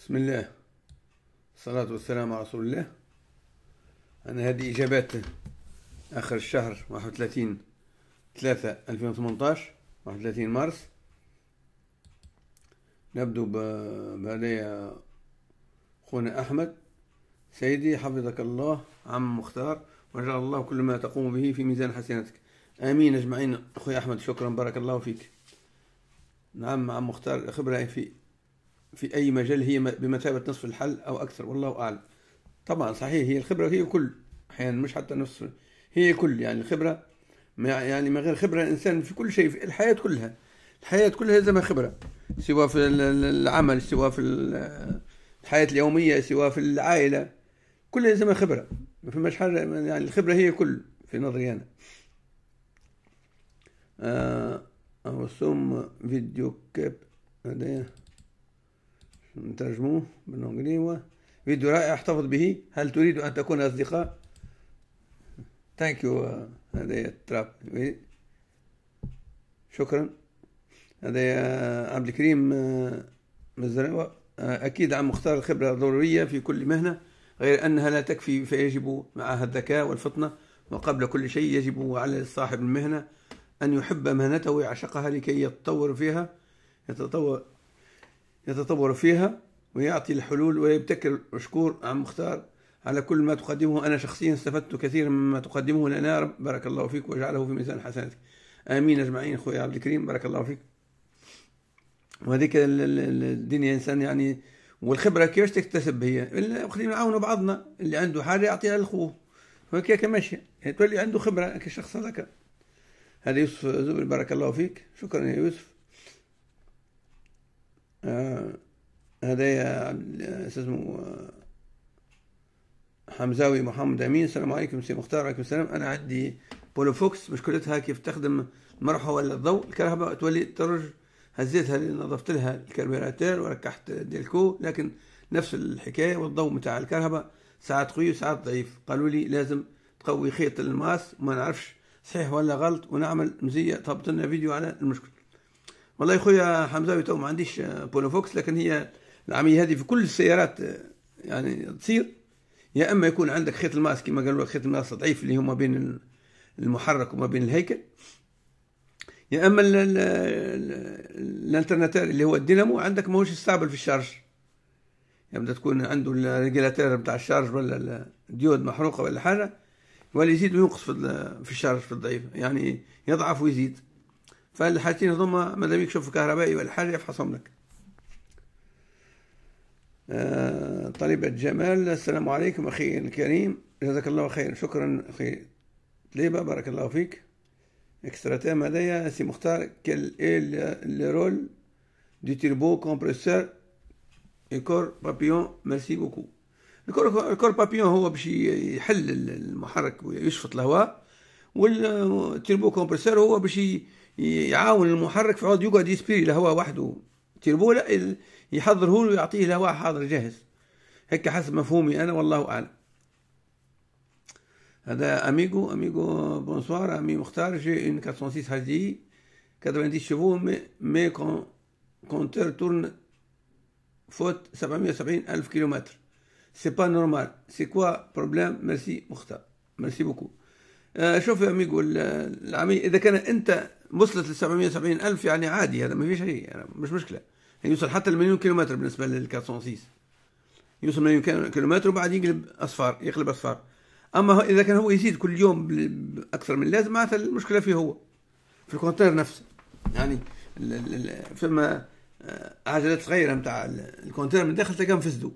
بسم الله الصلاة والسلام على رسول الله أنا هذه إجابات آخر الشهر 31 3 2018 31 مارس نبدو بهدايا خونا أحمد سيدي حفظك الله عم مختار وجعل الله كل ما تقوم به في ميزان حسناتك آمين أجمعين أخوي أحمد شكرا بارك الله فيك نعم عم مختار خبرة في في أي مجال هي بمثابة نصف الحل أو أكثر والله أعلم طبعا صحيح هي الخبرة هي كل أحيانا مش حتى نصف هي كل يعني الخبرة يعني من غير خبرة الإنسان في كل شيء في الحياة كلها الحياة كلها لازمها خبرة سواء في العمل سواء في الحياة اليومية سواء في العائلة كلها لازم خبرة ما فماش حاجة يعني الخبرة هي كل في نظري أنا آه رسوم فيديو كاب هذايا إيه؟ نترجموه هو فيديو رائع احتفظ به هل تريد ان تكون اصدقاء ثانك يو هذا تراب شكرا هذا عبد الكريم آه، مزراوة آه، أكيد عم مختار الخبرة ضرورية في كل مهنة غير أنها لا تكفي فيجب معها الذكاء والفطنة وقبل كل شيء يجب على صاحب المهنة أن يحب مهنته ويعشقها لكي يتطور فيها يتطور يتطور فيها ويعطي الحلول ويبتكر مشكور عم مختار على كل ما تقدمه أنا شخصيا استفدت كثيرا مما تقدمه لنا يا رب بارك الله فيك وجعله في ميزان حسناتك آمين أجمعين أخويا عبد الكريم بارك الله فيك وهذيك الدنيا إنسان يعني والخبرة كيفاش تكتسب هي اللي نعاونوا بعضنا اللي عنده حاجة يعطيها لأخوه وهكاك ماشية يعني تولي عنده خبرة كشخص هذاك هذا يوسف زبل بارك الله فيك شكرا يا يوسف هدايا آه، آه، اسمه آه، حمزاوي محمد امين السلام عليكم سي مختار عليكم السلام انا عندي بولو فوكس مشكلتها كيف تخدم المروحه ولا الضوء الكهرباء تولي ترج هزيتها نظفت لها الكربيراتير وركحت ديلكو لكن نفس الحكايه والضوء متاع الكهرباء ساعات قوي وساعات ضعيف قالوا لي لازم تقوي خيط الماس ما نعرفش صحيح ولا غلط ونعمل مزيه طابط فيديو على المشكل والله يا خويا حمزاوي تو ما عنديش آه، بولو فوكس لكن هي العمليه هذه في كل السيارات آه، يعني تصير يا اما يكون عندك خيط الماس كما قالوا خيط الماس ضعيف اللي هو ما بين المحرك وما بين الهيكل يا اما الالترناتير اللي هو الدينامو عندك ماهوش ستابل في الشارج يبدا يعني تكون عنده الريجيلاتير بتاع الشارج ولا الديود محروقه ولا حاجه ولا يزيد وينقص في الشارج في الضعيف يعني يضعف ويزيد فالحالتين هذوما ماذا بيك شوف كهربائي ولا حاجه يفحصهم لك آه، طالبة جمال السلام عليكم أخي الكريم جزاك الله خير شكرا أخي طليبة بارك الله فيك اكسترا تام هذايا سي مختار كل اي لرول رول دو تيربو كومبريسور الكور بابيون ميرسي بوكو الكور الكور بابيون هو باش يحل المحرك ويشفط الهواء والتيربو كومبريسور هو باش يعاون المحرك فيقعد يقعد يسبير الهواء وحده تيربو لا يحضره له ويعطيه الهواء حاضر جاهز هيك حسب مفهومي انا والله اعلم هذا اميغو اميغو بونسوار امي مختار جي ان 406 هادي 90 شيفو مي مي كون كونتر تورن فوت 770 الف كيلومتر سي با نورمال سي كوا بروبليم ميرسي مختار ميرسي بوكو شوف يا اميغو العمي اذا كان انت وصلت ل 770 ألف يعني عادي هذا يعني ما في شيء يعني مش مشكلة يعني يوصل حتى المليون كيلومتر بالنسبة للكاسونسيس يوصل مليون كيلومتر وبعد يقلب أصفار يقلب أصفار أما إذا كان هو يزيد كل يوم أكثر من اللازم معناتها المشكلة فيه هو في الكونتينر نفسه يعني فما آه، عجلات صغيرة نتاع الكونتينر من داخل تلقاهم فسدوا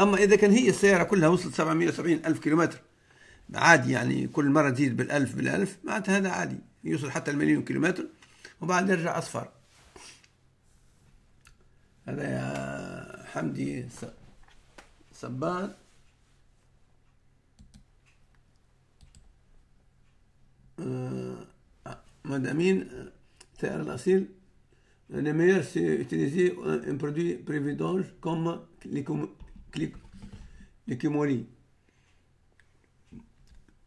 أما إذا كان هي السيارة كلها وصلت 770 ألف كيلومتر عادي يعني كل مرة تزيد بالألف بالألف معناتها هذا عادي يوصل حتى المليون كيلومتر وبعد يرجع أصفر هذا يا حمدي سبان آه، مدامين آه، سعر الأصيل لي meilleurs, سي utiliser ان برودوي بريفيدونج كوم les كيموري.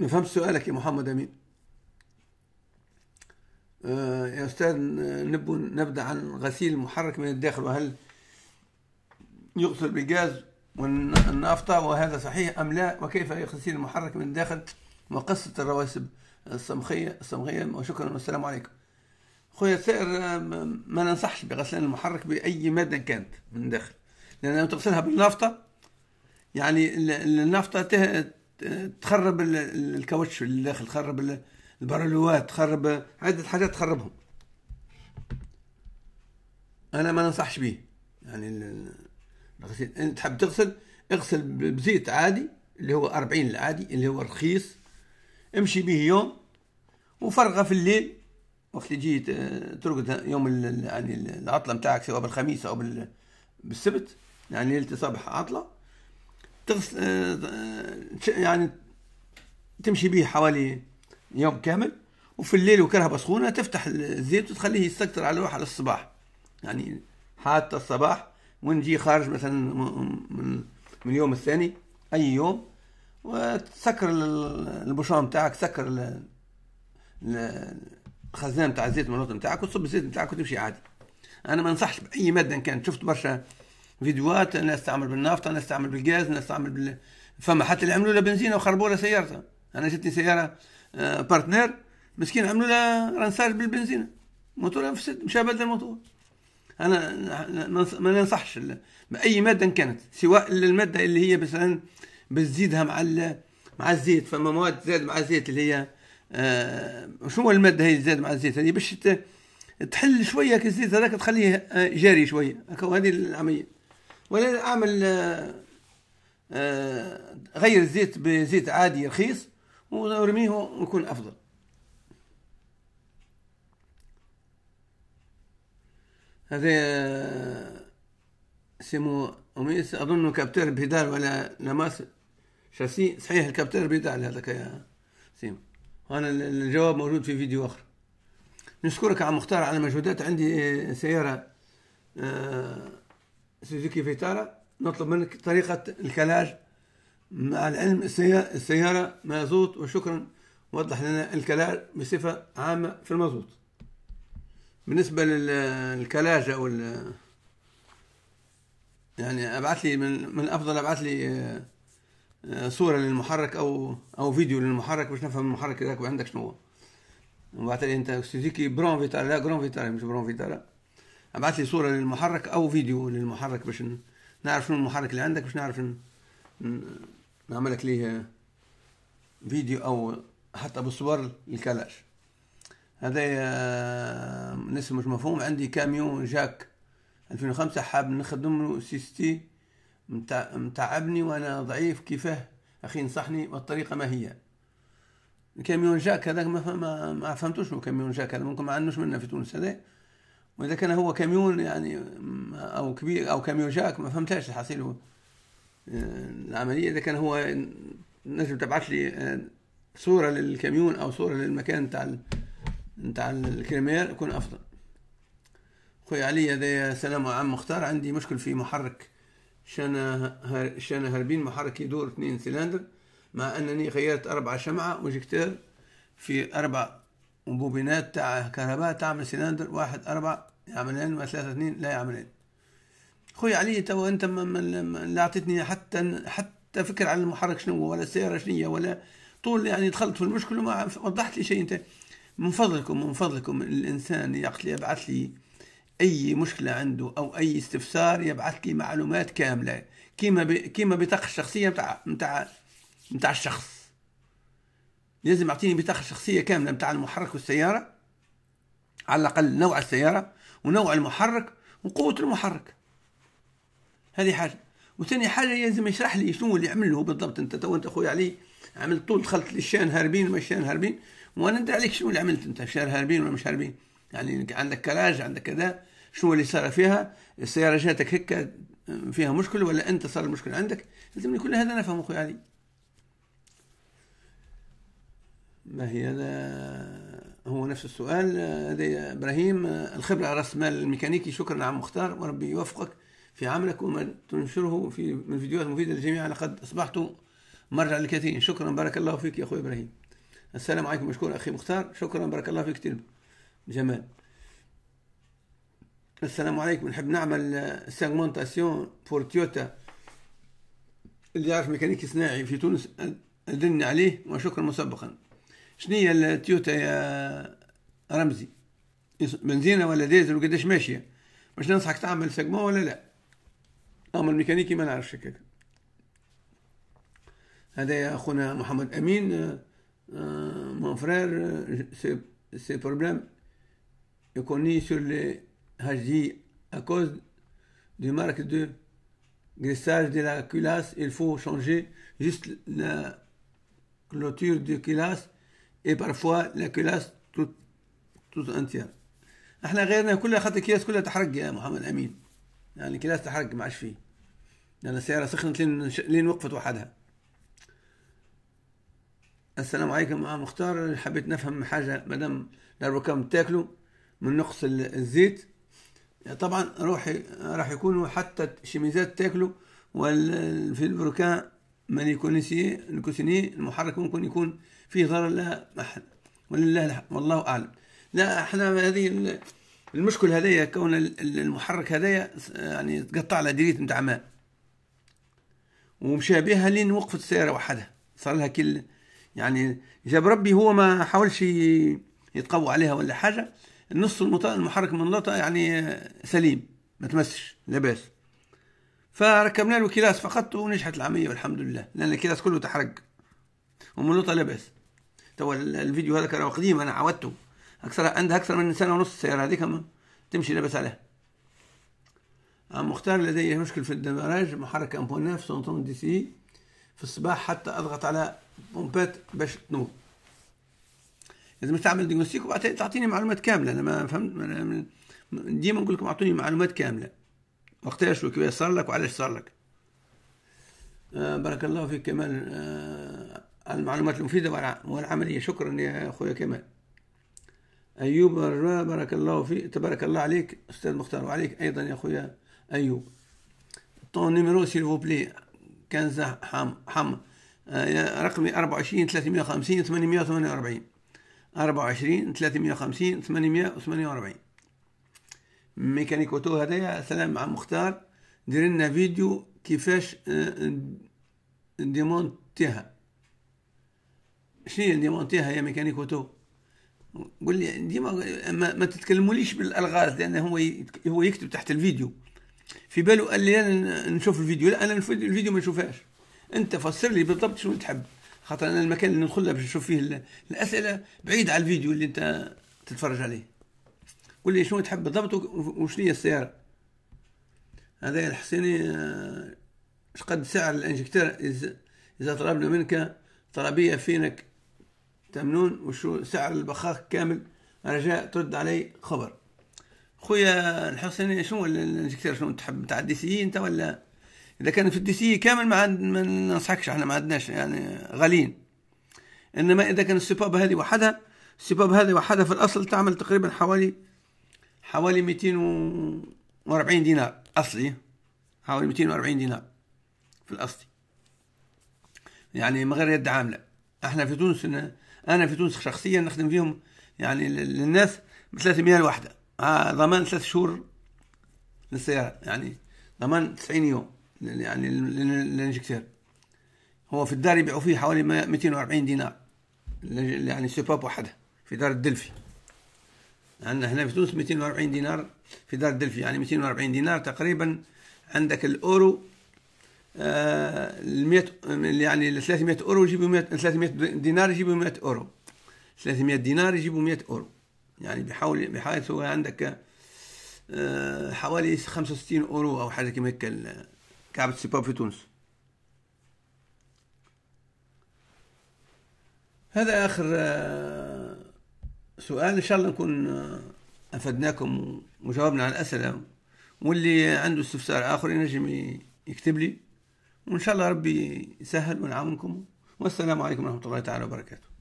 نفهم سؤالك يا محمد أمين. آه، يا أستاذ نبو نبدأ عن غسيل المحرك من الداخل وهل يغسل بالغاز والنافطة وهذا صحيح أم لا وكيف يغسل المحرك من الداخل وقصة الرواسب الصمخية الصمغية وشكرا والسلام عليكم خويا سائر آه، ما ننصحش بغسل المحرك بأي مادة كانت من الداخل لأن لو تغسلها بالنافطة يعني النافطة تخرب الكاوتش اللي داخل تخرب البرلوات تخرب عدة حاجات تخربهم أنا ما ننصحش بيه يعني الغسيل أنت تحب تغسل اغسل بزيت عادي اللي هو أربعين العادي اللي هو رخيص امشي به يوم وفرغه في الليل وقت اللي جيت ترقد يوم يعني العطله نتاعك سواء بالخميس او بالسبت يعني ليله صباح عطله تغسل آه، يعني تمشي به حوالي يوم كامل وفي الليل وكرهبة سخونة تفتح الزيت وتخليه يستكتر على الروح على الصباح يعني حتى الصباح ونجي خارج مثلا من, اليوم الثاني أي يوم وتسكر البوشون تاعك تسكر الخزان تاع الزيت المنوط نتاعك وتصب الزيت نتاعك وتمشي عادي انا ما انصحش باي ماده إن كانت شفت برشا فيديوهات ناس تعمل بالنفط ناس تعمل بالغاز ناس تعمل بال... فما حتى اللي عملوا له بنزينه وخربوا له سيارته انا جاتني سياره بارتنير آه، مسكين عملوا له رانساج بالبنزين الموتور فسد مشى بدل الموتور انا ما ننصحش باي ماده كانت سواء الماده اللي هي مثلا بتزيدها مع مع الزيت فما مواد زاد مع الزيت اللي هي آه هو الماده هي زاد مع الزيت هذه باش تحل شويه الزيت هذاك تخليه آه، جاري شويه هذه العمليه ولا اعمل آه،, آه غير الزيت بزيت عادي رخيص وارميه ويكون افضل هذا سمو أميس أظن كابتر بيدال ولا نماس شاسي صحيح الكابتر بيدال هذاك يا سيمو وأنا الجواب موجود في فيديو آخر نشكرك على مختار على مجهودات عندي آه، سيارة آه، سوزوكي فيتارا نطلب منك طريقة الكلاج مع العلم السيارة مازوت وشكرا وضح لنا الكلال بصفة عامة في المازوت بالنسبة للكلاجة أو يعني أبعث لي من, من الأفضل أبعث لي آه، صورة للمحرك أو أو فيديو للمحرك باش نفهم المحرك هذاك عندك شنو هو وبعث لي أنت سوزيكي برون فيتال لا برون فيتال مش برون فيتال أبعث لي صورة للمحرك أو فيديو للمحرك باش نعرف شنو المحرك اللي عندك باش نعرف ن... نعمل لك ليه فيديو او حتى بالصور الكلاش هذا آه، نسم مش مفهوم عندي كاميون جاك 2005 حاب نخدم له سي متعبني وانا ضعيف كيفاه اخي نصحني والطريقه ما هي الكاميون جاك هذاك ما, ما, ما فهمتوش شنو كاميون جاك هذا ممكن ما عندناش منه في تونس هذا واذا كان هو كاميون يعني او كبير او كاميون جاك ما فهمتهاش الحصيله العمليه اذا كان هو الناس تبعث لي آه، صوره للكاميون او صوره للمكان تاع نتاع الكريمير يكون افضل خويا علي هذايا سلام يا عم مختار عندي مشكل في محرك شانا هر شانا هربين محرك يدور اثنين سلندر مع انني غيرت اربع شمعة وجكتير في اربع بوبينات تاع كهرباء تعمل سلندر واحد اربع يعملان وثلاثة اثنين لا يعملان خويا علي تو انت لا اعطيتني حتى حتى فكره عن المحرك شنو ولا السياره شنو ولا طول يعني دخلت في المشكل وما وضحت لي شيء انت من فضلكم من فضلكم الانسان يقت لي يبعث لي اي مشكله عنده او اي استفسار يبعث لي معلومات كامله كيما كيما بطاقه الشخصيه نتاع نتاع نتاع الشخص لازم يعطيني بطاقه شخصيه كامله نتاع المحرك والسياره على الاقل نوع السياره ونوع المحرك وقوه المحرك هذه حاجه وثاني حاجه لازم يشرح لي شنو اللي عمله بالضبط انت تو انت اخويا علي عملت طول دخلت للشان هاربين ولا الشان هاربين وانا ندري عليك شنو اللي عملت انت شان هاربين ولا مش هاربين يعني عندك كراج عندك كذا شنو اللي صار فيها السياره جاتك هكا فيها مشكل ولا انت صار المشكل عندك لازم كل هذا نفهم اخويا علي ما هي هذا هو نفس السؤال هذا ابراهيم الخبره راس مال الميكانيكي شكرا عم مختار وربي يوفقك في عملك وما تنشره في من فيديوهات مفيدة للجميع لقد أصبحت مرجع للكثيرين شكرا بارك الله فيك يا أخوي إبراهيم السلام عليكم مشكور أخي مختار شكرا بارك الله فيك تلب جمال السلام عليكم نحب نعمل سيغمونتاسيون بور تويوتا اللي يعرف ميكانيكي صناعي في تونس أدلني عليه وشكرا مسبقا شنية التويوتا يا رمزي بنزينة ولا ديزل وقداش ماشية باش ننصحك تعمل سيغمون ولا لا أما نعم، الميكانيكي ما نعرفش كده هذا يا أخونا محمد أمين مون فرير سي بروبليم يكوني سور لي هاجي à cause du مارك دو غريساج دي لا culasse, il faut changer juste la clôture de culasse et parfois la culasse toute, toute entière. احنا غيرنا كلها خط كياس كلها تحرق يا محمد امين يعني كلاس تحرق ما عادش فيه لأن السيارة سخنت لين, لين وقفت وحدها السلام عليكم أنا مختار حبيت نفهم حاجة مادام كم تاكلوا من نقص الزيت طبعا روحي راح يكونوا حتى الشميزات تاكلوا وفي البركان من يكون الكوسيني المحرك ممكن يكون فيه ضرر لا محل ولله والله اعلم لا احنا هذه المشكل هذايا كون المحرك هذايا يعني تقطع له دريت نتاع ماء ومشى بها لين وقفت السياره وحدها صار لها كل يعني جاب ربي هو ما حاولش يتقوى عليها ولا حاجه النص المحرك من لطة يعني سليم ما تمسش لاباس فركبنا له كلاس فقط ونجحت العمليه والحمد لله لان الكلاس كله تحرق ومن ومنلطه لاباس توا الفيديو هذاك راهو قديم انا عودته اكثر عندها اكثر من سنه ونص السياره هذيك تمشي لاباس عليها مختار لديه مشكل في الدمراج محرك أمبونات في دي سي في الصباح حتى أضغط على بومبات باش تنوض لازم تعمل ديغنوستيك وبعدين تعطيني معلومات كامله انا ما فهمت ديما نقول لكم اعطوني معلومات كامله وقتاش وكيفاش صار لك وعلاش صار لك آه، بارك الله فيك كمال آه، المعلومات المفيده والعمليه شكرا يا خويا كمال ايوب بارك الله فيك تبارك الله عليك استاذ مختار وعليك ايضا يا خويا ايوب طون نيميرو سيل فو بلي كنزة حم حم آه، رقمي 24 350 848 24 350 848 ميكانيكو تو هدايا سلام مع مختار دير لنا فيديو كيفاش آه، ديمونتيها شنو ديمونتيها يا ميكانيكو تو قول لي ديما ما, ما تتكلموليش بالالغاز لان هو هو يكتب تحت الفيديو في باله قال لي انا نشوف الفيديو لا انا الفيديو ما نشوفهاش انت فسر لي بالضبط شنو تحب خاطر انا المكان اللي ندخل له باش نشوف فيه الاسئله بعيد على الفيديو اللي انت تتفرج عليه قول لي شنو تحب بالضبط وشنو هي السياره هذا الحسيني آه، شقد سعر الانجكتير اذا طلبنا منك طلبيه فينك تمنون وشو سعر البخاخ كامل رجاء ترد علي خبر خويا الحسني شنو الانجكتير شنو تحب تاع الدي سي انت ولا اذا كان في الدي سي كامل ما عند ما ننصحكش احنا ما عندناش يعني غاليين انما اذا كان السباب هذه وحدها السباب هذه وحدها في الاصل تعمل تقريبا حوالي حوالي 240 دينار اصلي حوالي 240 دينار في الاصل يعني من غير يد عامله احنا في تونس انا في تونس شخصيا نخدم فيهم يعني للناس ب 300 وحده آه، ضمان ثلاث شهور للسيارة يعني ضمان 90 يوم يعني للانجكتير هو في الدار يبيعوا فيه حوالي 240 دينار يعني سباب وحده في دار الدلفي عندنا هنا في تونس 240 دينار في دار الدلفي يعني 240 دينار تقريبا عندك الاورو آه، ال 100 يعني 300 اورو يجيبوا 300 دينار يجيبوا 100 اورو 300 دينار يجيبوا 100 اورو يعني بحاول بحيث هو عندك آه، حوالي 65 اورو او حاجه كيما هكا كعبه سيباب في تونس هذا اخر آه، سؤال ان شاء الله نكون آه، افدناكم وجاوبنا على الاسئله واللي عنده استفسار اخر ينجم يكتب لي وان شاء الله ربي يسهل ونعاونكم والسلام عليكم ورحمه الله تعالى وبركاته